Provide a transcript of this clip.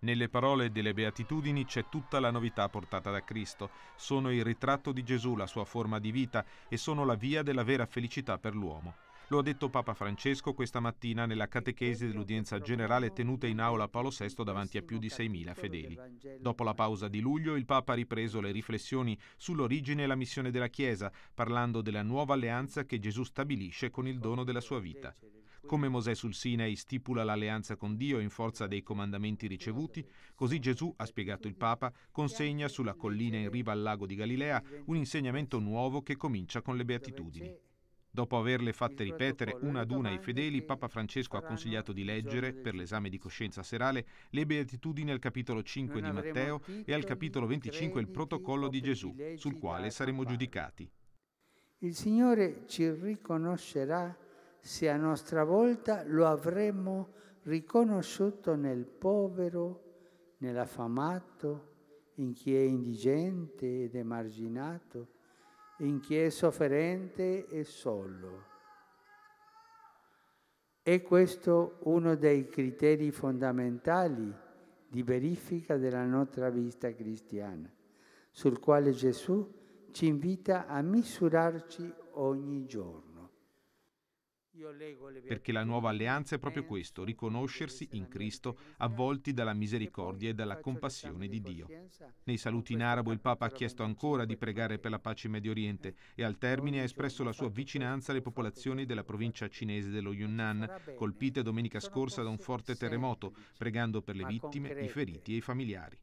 Nelle parole delle beatitudini c'è tutta la novità portata da Cristo. Sono il ritratto di Gesù, la sua forma di vita e sono la via della vera felicità per l'uomo. Lo ha detto Papa Francesco questa mattina nella catechesi dell'udienza generale tenuta in aula Paolo VI davanti a più di 6.000 fedeli. Dopo la pausa di luglio il Papa ha ripreso le riflessioni sull'origine e la missione della Chiesa, parlando della nuova alleanza che Gesù stabilisce con il dono della sua vita. Come Mosè sul Sinai stipula l'alleanza con Dio in forza dei comandamenti ricevuti, così Gesù, ha spiegato il Papa, consegna sulla collina in riva al lago di Galilea un insegnamento nuovo che comincia con le beatitudini. Dopo averle fatte ripetere una ad una ai fedeli, Papa Francesco ha consigliato di leggere, per l'esame di coscienza serale, le beatitudini al capitolo 5 di Matteo e al capitolo 25 il protocollo di Gesù, sul quale saremo giudicati. Il Signore ci riconoscerà se a nostra volta lo avremmo riconosciuto nel povero, nell'affamato, in chi è indigente ed emarginato, in chi è sofferente e solo. È questo uno dei criteri fondamentali di verifica della nostra vista cristiana, sul quale Gesù ci invita a misurarci ogni giorno. Perché la nuova alleanza è proprio questo, riconoscersi in Cristo avvolti dalla misericordia e dalla compassione di Dio. Nei saluti in arabo il Papa ha chiesto ancora di pregare per la pace in Medio Oriente e al termine ha espresso la sua vicinanza alle popolazioni della provincia cinese dello Yunnan, colpite domenica scorsa da un forte terremoto, pregando per le vittime, i feriti e i familiari.